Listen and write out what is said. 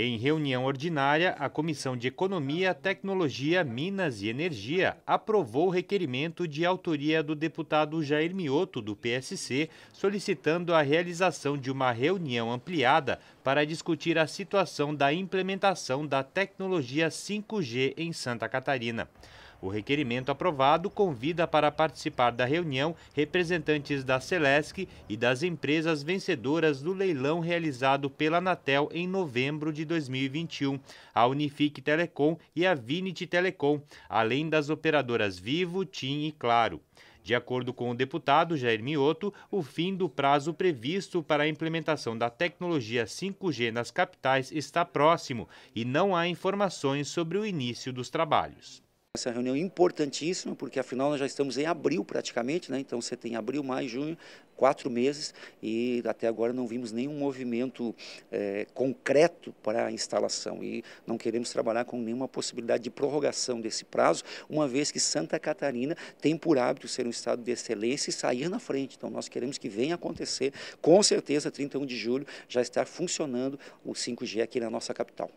Em reunião ordinária, a Comissão de Economia, Tecnologia, Minas e Energia aprovou o requerimento de autoria do deputado Jair Mioto, do PSC, solicitando a realização de uma reunião ampliada para discutir a situação da implementação da tecnologia 5G em Santa Catarina. O requerimento aprovado convida para participar da reunião representantes da Celesc e das empresas vencedoras do leilão realizado pela Anatel em novembro de 2021, a Unifique Telecom e a Vinit Telecom, além das operadoras Vivo, TIM e Claro. De acordo com o deputado Jair Mioto, o fim do prazo previsto para a implementação da tecnologia 5G nas capitais está próximo e não há informações sobre o início dos trabalhos. Essa reunião é importantíssima, porque afinal nós já estamos em abril praticamente, né? então você tem abril, maio, junho, quatro meses, e até agora não vimos nenhum movimento é, concreto para a instalação. E não queremos trabalhar com nenhuma possibilidade de prorrogação desse prazo, uma vez que Santa Catarina tem por hábito ser um estado de excelência e sair na frente. Então nós queremos que venha acontecer, com certeza, 31 de julho já estar funcionando o 5G aqui na nossa capital.